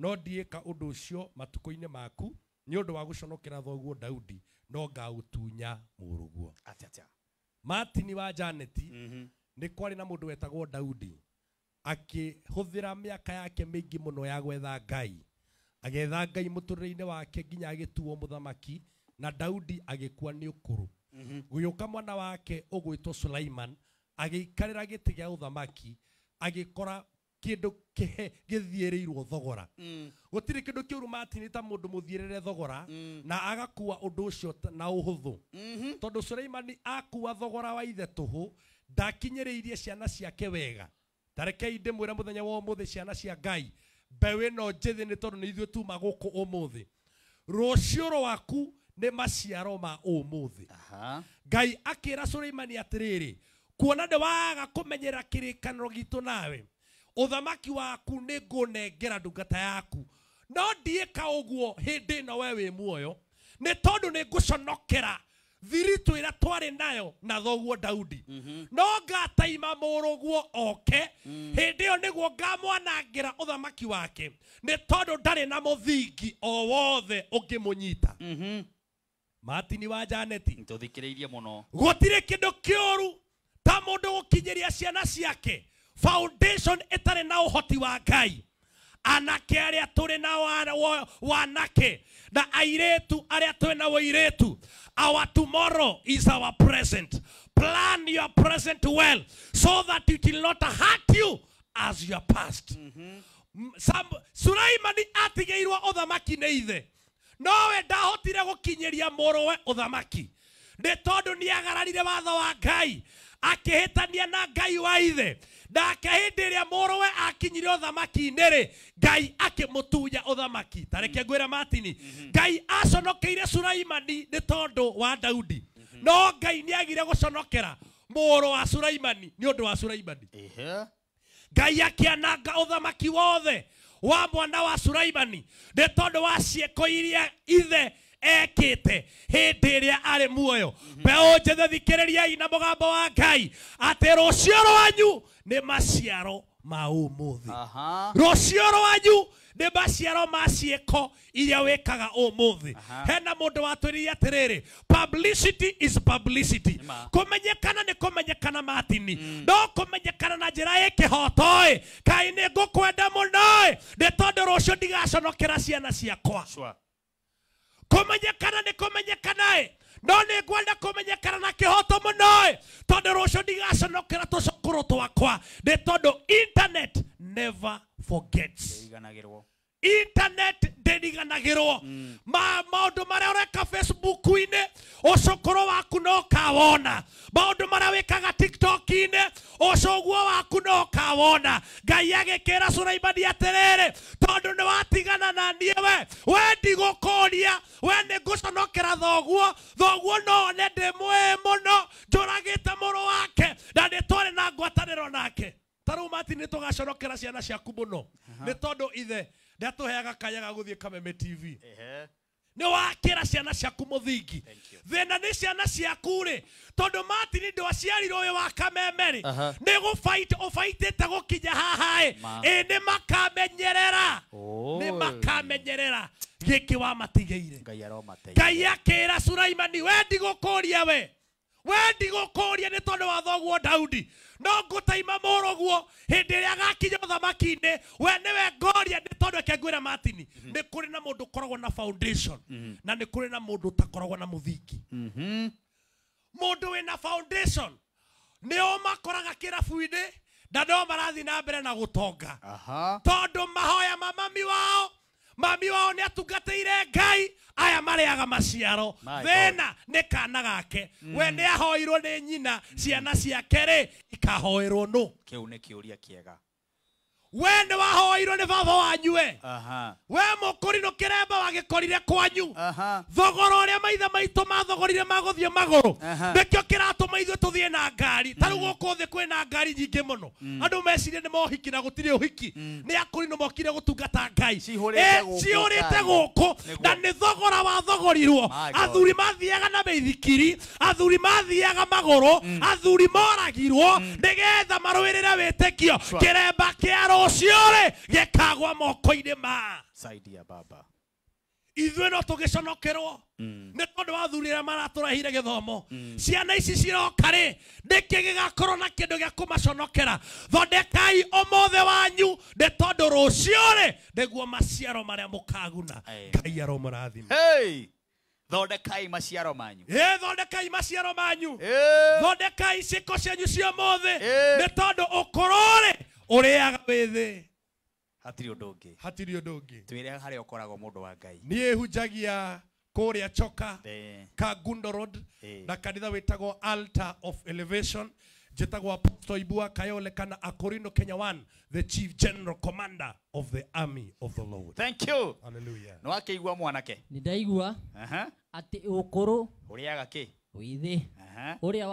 no ndiika undu ucio matuko-ini maku ni undu wa guconokera thoguo daudi no ngautunya muruguo matini wa janeti mm -hmm. ni kwari na mundu wetagwo daudi akihuthira miaka yake mingi muno ya gwetha ngai agetha ngai muturire-ini wake nginya agituo muthamaki na daudi agikua ni ukuru mm -hmm. gugiuka mwana wake ugwitwo sulaiman agiikarira giti gia uthamaki agikora kindu githiereirwo thogora mm. gutire kindu kiuru martin ta mundu muthierere thogora mm. na agakua undu ucio na uhuthu mm-hmm. tondu suleimani akua thogora wa ithe tuhu ndakinyiriirie ciana ciake wega tarekei ndimwire muthenya wa umuthi ciana cia ngai mbeũ ĩno njĩthĩ ni tondu ni ithuĩ tuma gũkũ umuthi rũciũ rwaku nĩ maciaro ma ũmũthĩ ngai akĩra suleimani atĩrĩrĩ kuona ndĩ waga kũmenyera kĩrĩkanĩro gitũ nawe uthamaki waku nä ngå nengera ndungata yaku no ndiä å guo hä ndä ä no we wä muoyo nä tondå nä ngå conokera ira twari rä a twarä nayo na thoguo daudi mm -hmm. no ngataima må rå guo oke mm. hä ndä ä yo nä guo ngamwanangä ra å thamaki wake nä tondå ndarä na må thingi o wothe å ngä må mm -hmm. matini wa janeti tå thikä rä irie må gå tirä kä ndå kä å ru ta må ndå gå kinyä ria ciana ciake foundation itari na uhoti wa ngai anake aria turi na wanake na airetu aria turi na wairetu our tomorrow is our present plan your present well so that it will not hurt you as your past mm -hmm. sulaimani atigeirwo uthamaki nĩ ithe nowe ndahotire gũkinyĩria mũrũwe ũthamaki nä tondå nä agararire watho wa ngai akihitania na ngai wa ithe nake hindi iria we akinyire thamaki-inä rä ngai akimutunya uthamaki tareke ngwira matini mhm. ngai aconokeire suraimani nä tondu wa daudi mhm. no ngai ni agire conokera muru wa suraimani ni undu wa sulaimani ngai å thamaki wothe wa mwana wa sulaimani nä tondu wa cieko iria ithe ekite hindi ria ari muoyo mbeu njithe thikiririai na mugambo wa ngai ati rucio rwanyu ni maciaro ma umuthi rucio rwanyu nä maciaro ma ciäko iria wä kaga å må thä hena må ndå watwä rä atä rä rä kå menyekana nä kå menyekana matini mm. no kå menyekana na njä ra ä kä hotoä kaä nä ngå kwenda må noä nä tondå rå cio ndigaconokera ciana ciakwa kumenyekana nä kå menyekanaä no nä ngwenda kå menyekana na kä hoto må noä tondå rå cio ndigaconokä ra tå cukå twakwa nä tondå never forgets internet ndiriganagirwo maundu mm. maria ureka facebook-ini ucukuru waku no kawona maundu maria wikaga tiktok-ini ucuguo waku no kawona ngai agikira suraimani atiriri tondu ni watigana na nie we we ndigukuria we ni nguconokera thoguo thoguo no ne ndi mwi muno njura gũcorokera ciana ciaku no nä tondå ithe heaga kayaga gå thiä kameme tv nä wakära ciana ciaku må thingi thä na nä ciana ciaku rä tondå matini ndå aciarirwo å yå wa kameme rä nä å baitä te gå kinya hahaä ä nä makamenyerera nä makamenyerera gä kä matigä ire ngai akä ra suraimani we ndigå kå ria we we ndigũkũria nĩ tondũ wa thoguo daudi no ngũtaima mũrũguo hĩndĩ ĩrĩa agakinya thamaki-inä we we ngoria nĩ tondũ eke ra matini mhm. kå rä na mũndũ ũkoragwo na foundation mhm. na kå rä na å takoragwo na mũthingi mhm. mũndũ na foundation nĩ ũmakoraga kĩrabu-inĩ na no marathiĩ na mbere na gũtonga tondå mahoya ma mami wao mami wao atungatä ire ngai mareaga maciaro thena nä kana gake mm. we nä ahoirwo nä nyina ciana ciake rä ikahoerwo nå kä u nä kä å ria kä ega we nä wahoirwo nä baba wanyue we må kå ri nå kä remba wagä korire kwanyu thogora å rä a maithe maitå mathogorire magå thiä magå rå nä kä o kä ratå maithue tå thiä na ngari tarä u gå thä kwä na ngari nyingä må no andå mecirie nä mohiki na gå tirä å hiki nä akå ri nä mokire gå tungata ngai cihå rä te gå kå na nä thogora wa athuri mathiaga na meithikiri athuri mathiaga magå rå mm. athuri moragirwo mm. nä getha marå ä rä re wä tä kio kä remba kä arå ucio rä kagwa moko-inä ma baba ithuä no tå gä conokerwo mm. nä tondå wa thuri rä maratå rehire gä thomo mm. ciana ici ciroka rä nä kä gä gakorwo na kä ndå gä a kå maconokera thondekai o mothe wanyu nä tondå rå cio rä maciaro marä a må kaguna ngai arå må rathima hey! thondekai maciaro manyu ä thondekai maciaro manyu thondekai ciko cianyu cia må thä nä tondå å korwo ureaga withe hatirä å ndå ngä hatirä å ndå ngä twä re harä a å koragwo må ndå wa ngai niä hunjagia kuria choka ka gundorod na kanitha witagwo altar of elevation jetagwo apostle ibua kayole kana akorino kenya 1 the chief general commander of the army of the lord thank you hallelujah no akeigua mwanake ni ndaigua uh -huh. ati ukuru uriaga ki withi aha -huh. uria